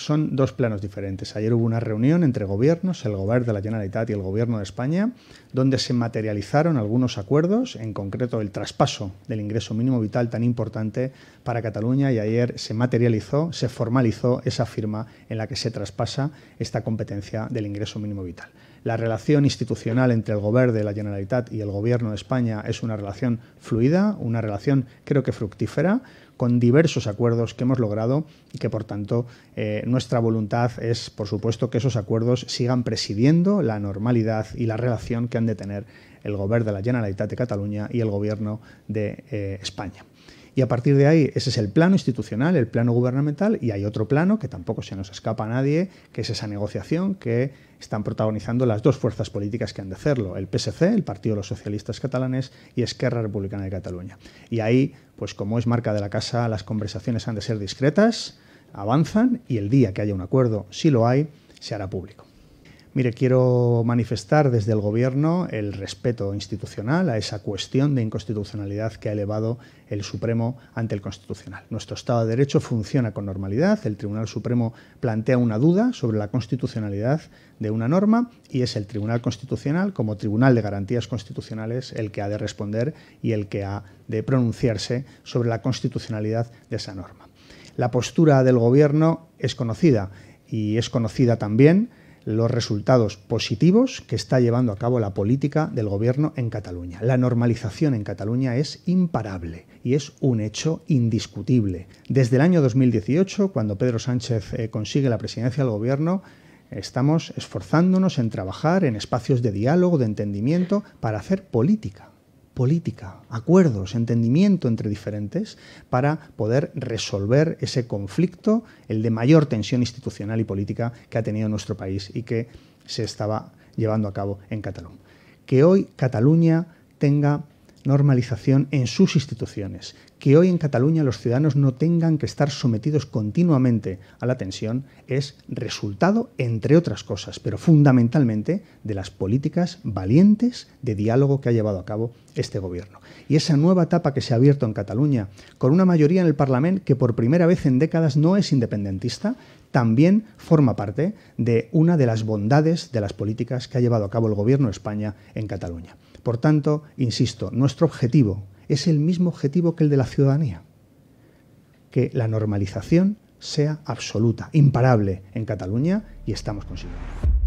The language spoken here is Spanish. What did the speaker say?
son dos planos diferentes. Ayer hubo una reunión entre gobiernos, el Gobierno de la Generalitat y el Gobierno de España, donde se materializaron algunos acuerdos, en concreto el traspaso del ingreso mínimo vital tan importante para Cataluña y ayer se materializó, se formalizó esa firma en la que se traspasa esta competencia del ingreso mínimo vital. La relación institucional entre el Gobierno de la Generalitat y el Gobierno de España es una relación fluida, una relación creo que fructífera, con diversos acuerdos que hemos logrado y que por tanto eh, nuestra voluntad es, por supuesto, que esos acuerdos sigan presidiendo la normalidad y la relación que han de tener el Gobierno de la Generalitat de Cataluña y el Gobierno de eh, España. Y a partir de ahí, ese es el plano institucional, el plano gubernamental, y hay otro plano que tampoco se nos escapa a nadie, que es esa negociación que están protagonizando las dos fuerzas políticas que han de hacerlo, el PSC, el Partido de los Socialistas Catalanes, y Esquerra Republicana de Cataluña. Y ahí, pues como es marca de la casa, las conversaciones han de ser discretas, avanzan y el día que haya un acuerdo, si lo hay, se hará público. Mire, quiero manifestar desde el Gobierno el respeto institucional a esa cuestión de inconstitucionalidad que ha elevado el Supremo ante el Constitucional. Nuestro Estado de Derecho funciona con normalidad, el Tribunal Supremo plantea una duda sobre la constitucionalidad de una norma y es el Tribunal Constitucional, como Tribunal de Garantías Constitucionales, el que ha de responder y el que ha de pronunciarse sobre la constitucionalidad de esa norma. La postura del gobierno es conocida y es conocida también los resultados positivos que está llevando a cabo la política del gobierno en Cataluña. La normalización en Cataluña es imparable y es un hecho indiscutible. Desde el año 2018, cuando Pedro Sánchez eh, consigue la presidencia del gobierno, estamos esforzándonos en trabajar en espacios de diálogo, de entendimiento, para hacer política política, acuerdos, entendimiento entre diferentes para poder resolver ese conflicto, el de mayor tensión institucional y política que ha tenido nuestro país y que se estaba llevando a cabo en Cataluña. Que hoy Cataluña tenga normalización en sus instituciones, que hoy en Cataluña los ciudadanos no tengan que estar sometidos continuamente a la tensión es resultado, entre otras cosas, pero fundamentalmente de las políticas valientes de diálogo que ha llevado a cabo este gobierno. Y esa nueva etapa que se ha abierto en Cataluña, con una mayoría en el Parlamento que por primera vez en décadas no es independentista, también forma parte de una de las bondades de las políticas que ha llevado a cabo el gobierno de España en Cataluña. Por tanto, insisto, nuestro objetivo es el mismo objetivo que el de la ciudadanía, que la normalización sea absoluta, imparable en Cataluña y estamos consiguiendo.